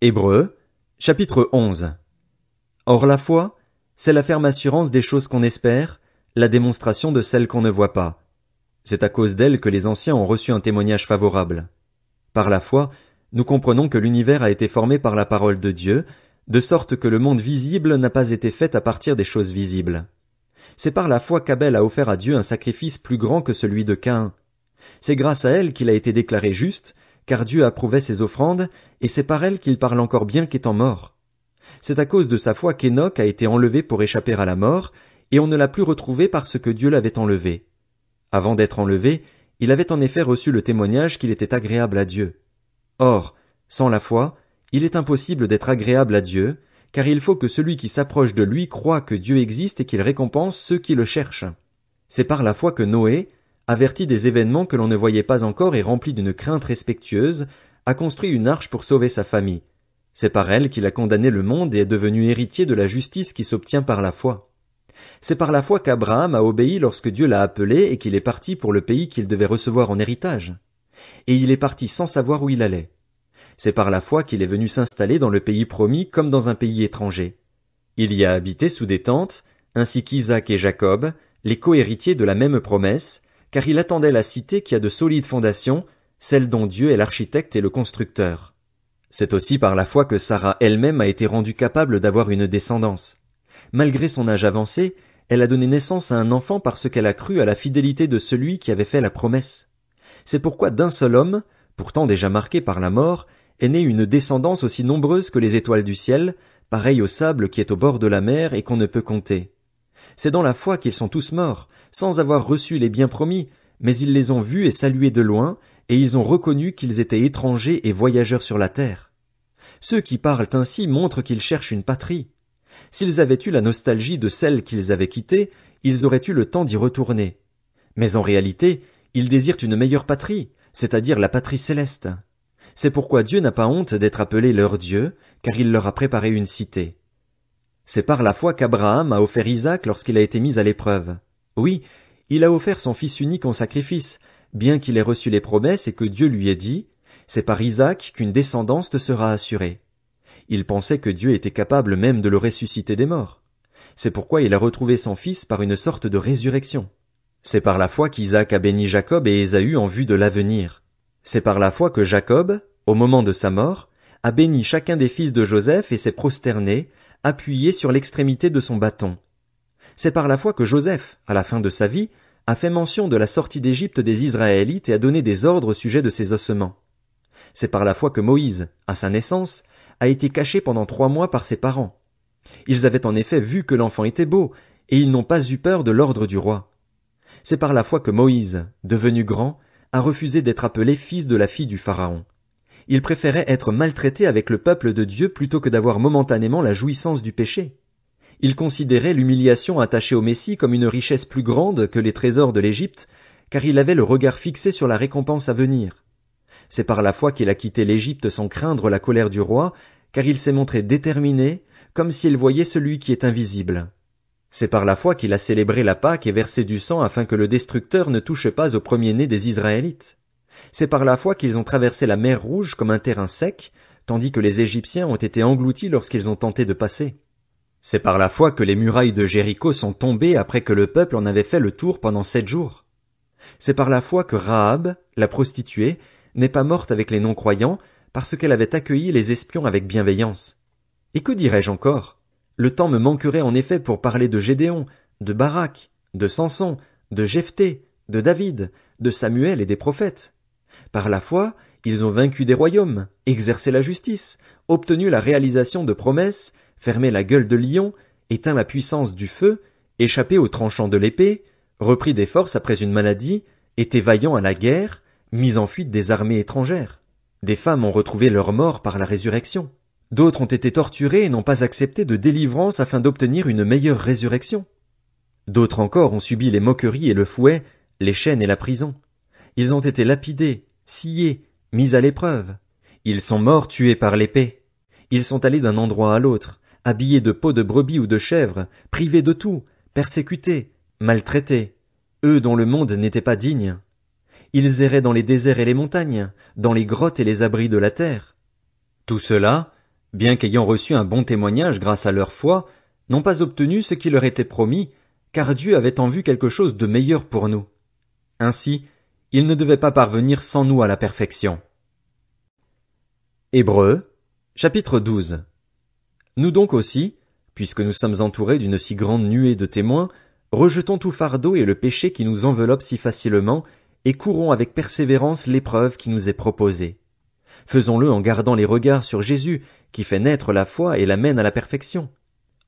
Hébreux, chapitre 11. Or la foi, c'est la ferme assurance des choses qu'on espère, la démonstration de celles qu'on ne voit pas. C'est à cause d'elle que les anciens ont reçu un témoignage favorable. Par la foi, nous comprenons que l'univers a été formé par la parole de Dieu, de sorte que le monde visible n'a pas été fait à partir des choses visibles. C'est par la foi qu'Abel a offert à Dieu un sacrifice plus grand que celui de Cain. C'est grâce à elle qu'il a été déclaré juste, car Dieu approuvait ses offrandes, et c'est par elles qu'il parle encore bien qu'étant mort. C'est à cause de sa foi qu'Enoch a été enlevé pour échapper à la mort, et on ne l'a plus retrouvé parce que Dieu l'avait enlevé. Avant d'être enlevé, il avait en effet reçu le témoignage qu'il était agréable à Dieu. Or, sans la foi, il est impossible d'être agréable à Dieu, car il faut que celui qui s'approche de lui croit que Dieu existe et qu'il récompense ceux qui le cherchent. C'est par la foi que Noé, averti des événements que l'on ne voyait pas encore et rempli d'une crainte respectueuse, a construit une arche pour sauver sa famille. C'est par elle qu'il a condamné le monde et est devenu héritier de la justice qui s'obtient par la foi. C'est par la foi qu'Abraham a obéi lorsque Dieu l'a appelé et qu'il est parti pour le pays qu'il devait recevoir en héritage. Et il est parti sans savoir où il allait. C'est par la foi qu'il est venu s'installer dans le pays promis comme dans un pays étranger. Il y a habité sous des tentes, ainsi qu'Isaac et Jacob, les cohéritiers de la même promesse, car il attendait la cité qui a de solides fondations, celle dont Dieu est l'architecte et le constructeur. C'est aussi par la foi que Sarah elle-même a été rendue capable d'avoir une descendance. Malgré son âge avancé, elle a donné naissance à un enfant parce qu'elle a cru à la fidélité de celui qui avait fait la promesse. C'est pourquoi d'un seul homme, pourtant déjà marqué par la mort, est née une descendance aussi nombreuse que les étoiles du ciel, pareille au sable qui est au bord de la mer et qu'on ne peut compter. C'est dans la foi qu'ils sont tous morts, sans avoir reçu les biens promis, mais ils les ont vus et salués de loin, et ils ont reconnu qu'ils étaient étrangers et voyageurs sur la terre. Ceux qui parlent ainsi montrent qu'ils cherchent une patrie. S'ils avaient eu la nostalgie de celle qu'ils avaient quittée, ils auraient eu le temps d'y retourner. Mais en réalité, ils désirent une meilleure patrie, c'est-à-dire la patrie céleste. C'est pourquoi Dieu n'a pas honte d'être appelé leur Dieu, car il leur a préparé une cité. C'est par la foi qu'Abraham a offert Isaac lorsqu'il a été mis à l'épreuve. Oui, il a offert son fils unique en sacrifice, bien qu'il ait reçu les promesses et que Dieu lui ait dit, c'est par Isaac qu'une descendance te sera assurée. Il pensait que Dieu était capable même de le ressusciter des morts. C'est pourquoi il a retrouvé son fils par une sorte de résurrection. C'est par la foi qu'Isaac a béni Jacob et Ésaü en vue de l'avenir. C'est par la foi que Jacob, au moment de sa mort, a béni chacun des fils de Joseph et s'est prosterné, appuyé sur l'extrémité de son bâton, c'est par la foi que Joseph, à la fin de sa vie, a fait mention de la sortie d'Égypte des Israélites et a donné des ordres au sujet de ses ossements. C'est par la foi que Moïse, à sa naissance, a été caché pendant trois mois par ses parents. Ils avaient en effet vu que l'enfant était beau, et ils n'ont pas eu peur de l'ordre du roi. C'est par la foi que Moïse, devenu grand, a refusé d'être appelé fils de la fille du Pharaon. Il préférait être maltraité avec le peuple de Dieu plutôt que d'avoir momentanément la jouissance du péché. Il considérait l'humiliation attachée au Messie comme une richesse plus grande que les trésors de l'Égypte, car il avait le regard fixé sur la récompense à venir. C'est par la foi qu'il a quitté l'Égypte sans craindre la colère du roi, car il s'est montré déterminé, comme s'il voyait celui qui est invisible. C'est par la foi qu'il a célébré la Pâque et versé du sang afin que le destructeur ne touche pas au premier-né des Israélites. C'est par la foi qu'ils ont traversé la mer Rouge comme un terrain sec, tandis que les Égyptiens ont été engloutis lorsqu'ils ont tenté de passer. C'est par la foi que les murailles de Jéricho sont tombées après que le peuple en avait fait le tour pendant sept jours. C'est par la foi que Rahab, la prostituée, n'est pas morte avec les non-croyants parce qu'elle avait accueilli les espions avec bienveillance. Et que dirais-je encore? Le temps me manquerait en effet pour parler de Gédéon, de Barak, de Samson, de Jephthé, de David, de Samuel et des prophètes. Par la foi, ils ont vaincu des royaumes, exercé la justice, obtenu la réalisation de promesses, fermé la gueule de lion, éteint la puissance du feu, échappé au tranchant de l'épée, repris des forces après une maladie, était vaillant à la guerre, mis en fuite des armées étrangères. Des femmes ont retrouvé leur mort par la résurrection. D'autres ont été torturées et n'ont pas accepté de délivrance afin d'obtenir une meilleure résurrection. D'autres encore ont subi les moqueries et le fouet, les chaînes et la prison. Ils ont été lapidés, sciés, mis à l'épreuve. Ils sont morts tués par l'épée. Ils sont allés d'un endroit à l'autre, habillés de peaux de brebis ou de chèvres, privés de tout, persécutés, maltraités, eux dont le monde n'était pas digne. Ils erraient dans les déserts et les montagnes, dans les grottes et les abris de la terre. Tout cela, bien qu'ayant reçu un bon témoignage grâce à leur foi, n'ont pas obtenu ce qui leur était promis, car Dieu avait en vue quelque chose de meilleur pour nous. Ainsi, ils ne devaient pas parvenir sans nous à la perfection. Hébreux, chapitre 12 nous donc aussi, puisque nous sommes entourés d'une si grande nuée de témoins, rejetons tout fardeau et le péché qui nous enveloppe si facilement, et courons avec persévérance l'épreuve qui nous est proposée. Faisons-le en gardant les regards sur Jésus, qui fait naître la foi et la mène à la perfection.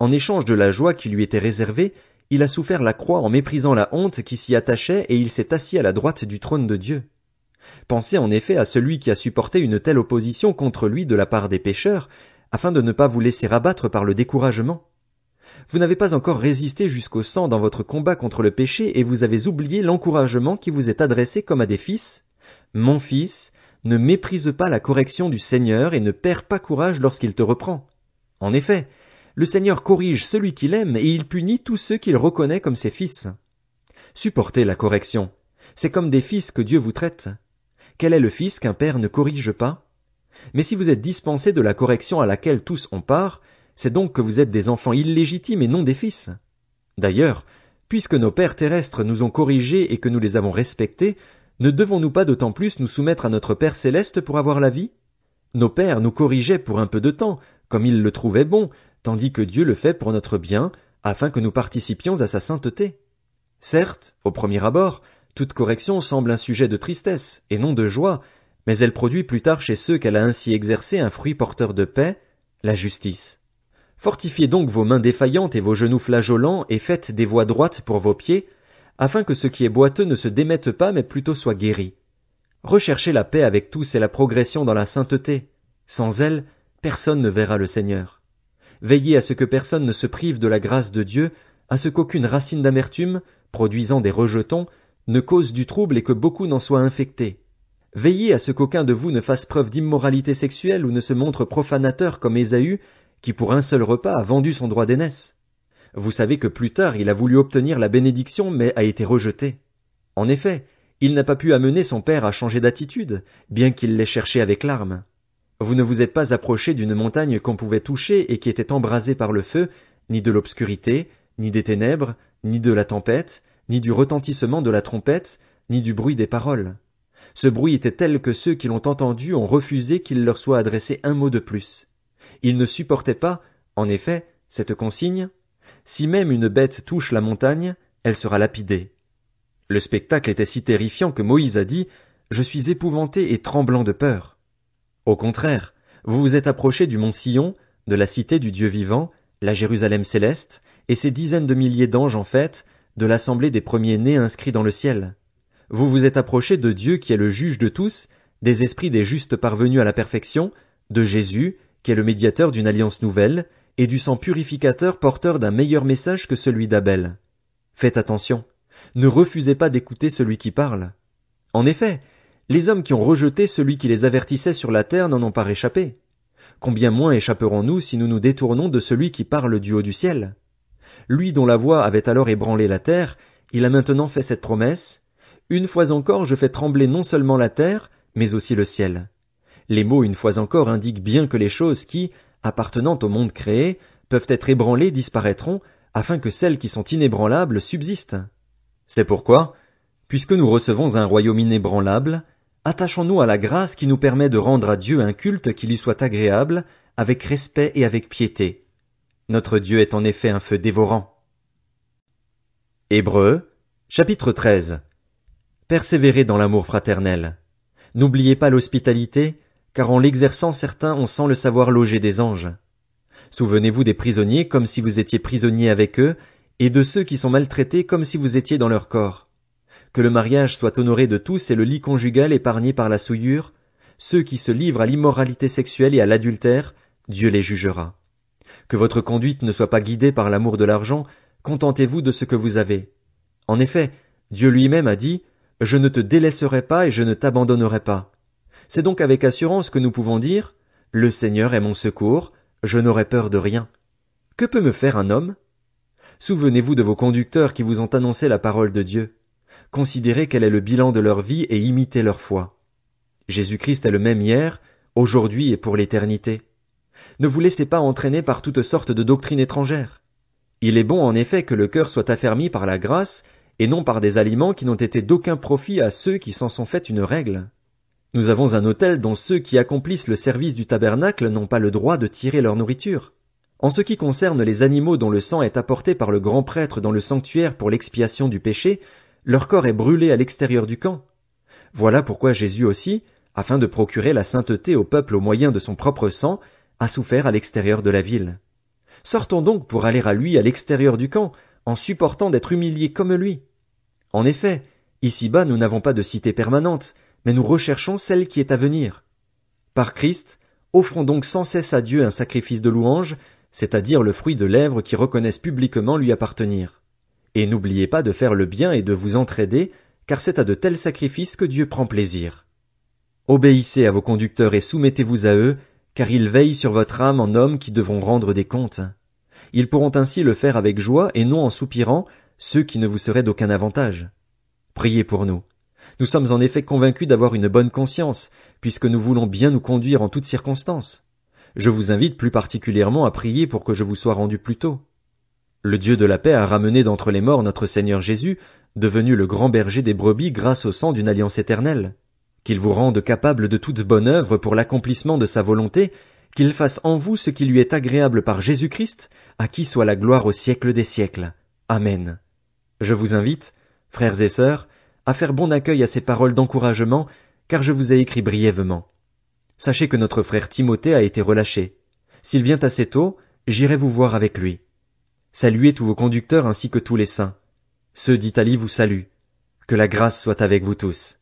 En échange de la joie qui lui était réservée, il a souffert la croix en méprisant la honte qui s'y attachait et il s'est assis à la droite du trône de Dieu. Pensez en effet à celui qui a supporté une telle opposition contre lui de la part des pécheurs, afin de ne pas vous laisser abattre par le découragement. Vous n'avez pas encore résisté jusqu'au sang dans votre combat contre le péché et vous avez oublié l'encouragement qui vous est adressé comme à des fils. Mon fils, ne méprise pas la correction du Seigneur et ne perds pas courage lorsqu'il te reprend. En effet, le Seigneur corrige celui qu'il aime et il punit tous ceux qu'il reconnaît comme ses fils. Supportez la correction. C'est comme des fils que Dieu vous traite. Quel est le fils qu'un père ne corrige pas? Mais si vous êtes dispensés de la correction à laquelle tous ont part, c'est donc que vous êtes des enfants illégitimes et non des fils. D'ailleurs, puisque nos pères terrestres nous ont corrigés et que nous les avons respectés, ne devons-nous pas d'autant plus nous soumettre à notre Père céleste pour avoir la vie? Nos pères nous corrigeaient pour un peu de temps, comme ils le trouvaient bon, tandis que Dieu le fait pour notre bien, afin que nous participions à sa sainteté. Certes, au premier abord, toute correction semble un sujet de tristesse, et non de joie, mais elle produit plus tard chez ceux qu'elle a ainsi exercé un fruit porteur de paix, la justice. Fortifiez donc vos mains défaillantes et vos genoux flageolants, et faites des voies droites pour vos pieds, afin que ce qui est boiteux ne se démette pas, mais plutôt soit guéri. Recherchez la paix avec tous et la progression dans la sainteté. Sans elle, personne ne verra le Seigneur. Veillez à ce que personne ne se prive de la grâce de Dieu, à ce qu'aucune racine d'amertume, produisant des rejetons, ne cause du trouble et que beaucoup n'en soient infectés. Veillez à ce qu'aucun de vous ne fasse preuve d'immoralité sexuelle ou ne se montre profanateur comme Ésaü, qui pour un seul repas a vendu son droit d'aînesse. Vous savez que plus tard il a voulu obtenir la bénédiction mais a été rejeté. En effet, il n'a pas pu amener son père à changer d'attitude, bien qu'il l'ait cherché avec larmes. Vous ne vous êtes pas approché d'une montagne qu'on pouvait toucher et qui était embrasée par le feu, ni de l'obscurité, ni des ténèbres, ni de la tempête, ni du retentissement de la trompette, ni du bruit des paroles. Ce bruit était tel que ceux qui l'ont entendu ont refusé qu'il leur soit adressé un mot de plus. Ils ne supportaient pas, en effet, cette consigne. Si même une bête touche la montagne, elle sera lapidée. Le spectacle était si terrifiant que Moïse a dit, Je suis épouvanté et tremblant de peur. Au contraire, vous vous êtes approché du mont Sion, de la cité du Dieu vivant, la Jérusalem céleste, et ses dizaines de milliers d'anges en fait, de l'assemblée des premiers-nés inscrits dans le ciel vous vous êtes approché de Dieu qui est le juge de tous, des esprits des justes parvenus à la perfection, de Jésus, qui est le médiateur d'une alliance nouvelle, et du sang purificateur porteur d'un meilleur message que celui d'Abel. Faites attention. Ne refusez pas d'écouter celui qui parle. En effet, les hommes qui ont rejeté celui qui les avertissait sur la terre n'en ont pas réchappé. Combien moins échapperons-nous si nous nous détournons de celui qui parle du haut du ciel? Lui dont la voix avait alors ébranlé la terre, il a maintenant fait cette promesse, une fois encore je fais trembler non seulement la terre, mais aussi le ciel. Les mots une fois encore indiquent bien que les choses qui, appartenant au monde créé, peuvent être ébranlées disparaîtront, afin que celles qui sont inébranlables subsistent. C'est pourquoi, puisque nous recevons un royaume inébranlable, attachons-nous à la grâce qui nous permet de rendre à Dieu un culte qui lui soit agréable, avec respect et avec piété. Notre Dieu est en effet un feu dévorant. Hébreu, chapitre 13. Persévérez dans l'amour fraternel. N'oubliez pas l'hospitalité, car en l'exerçant certains on sent le savoir loger des anges. Souvenez-vous des prisonniers comme si vous étiez prisonnier avec eux, et de ceux qui sont maltraités comme si vous étiez dans leur corps. Que le mariage soit honoré de tous et le lit conjugal épargné par la souillure, ceux qui se livrent à l'immoralité sexuelle et à l'adultère, Dieu les jugera. Que votre conduite ne soit pas guidée par l'amour de l'argent, contentez-vous de ce que vous avez. En effet, Dieu lui-même a dit, je ne te délaisserai pas et je ne t'abandonnerai pas. C'est donc avec assurance que nous pouvons dire Le Seigneur est mon secours, je n'aurai peur de rien. Que peut me faire un homme? Souvenez-vous de vos conducteurs qui vous ont annoncé la parole de Dieu. Considérez quel est le bilan de leur vie et imitez leur foi. Jésus-Christ est le même hier, aujourd'hui et pour l'éternité. Ne vous laissez pas entraîner par toutes sortes de doctrines étrangères. Il est bon en effet que le cœur soit affermi par la grâce et non par des aliments qui n'ont été d'aucun profit à ceux qui s'en sont fait une règle. Nous avons un hôtel dont ceux qui accomplissent le service du tabernacle n'ont pas le droit de tirer leur nourriture. En ce qui concerne les animaux dont le sang est apporté par le grand prêtre dans le sanctuaire pour l'expiation du péché, leur corps est brûlé à l'extérieur du camp. Voilà pourquoi Jésus aussi, afin de procurer la sainteté au peuple au moyen de son propre sang, a souffert à l'extérieur de la ville. Sortons donc pour aller à lui à l'extérieur du camp, en supportant d'être humiliés comme lui. En effet, ici-bas nous n'avons pas de cité permanente, mais nous recherchons celle qui est à venir. Par Christ, offrons donc sans cesse à Dieu un sacrifice de louange, c'est-à-dire le fruit de lèvres qui reconnaissent publiquement lui appartenir. Et n'oubliez pas de faire le bien et de vous entraider, car c'est à de tels sacrifices que Dieu prend plaisir. Obéissez à vos conducteurs et soumettez-vous à eux, car ils veillent sur votre âme en hommes qui devront rendre des comptes. Ils pourront ainsi le faire avec joie et non en soupirant, ceux qui ne vous seraient d'aucun avantage. Priez pour nous. Nous sommes en effet convaincus d'avoir une bonne conscience, puisque nous voulons bien nous conduire en toutes circonstances. Je vous invite plus particulièrement à prier pour que je vous sois rendu plus tôt. Le Dieu de la paix a ramené d'entre les morts notre Seigneur Jésus, devenu le grand berger des brebis grâce au sang d'une alliance éternelle. Qu'il vous rende capable de toute bonne œuvre pour l'accomplissement de sa volonté, qu'il fasse en vous ce qui lui est agréable par Jésus Christ, à qui soit la gloire au siècle des siècles. Amen. Je vous invite, frères et sœurs, à faire bon accueil à ces paroles d'encouragement, car je vous ai écrit brièvement. Sachez que notre frère Timothée a été relâché. S'il vient assez tôt, j'irai vous voir avec lui. Saluez tous vos conducteurs ainsi que tous les saints. Ceux d'Italie vous saluent. Que la grâce soit avec vous tous.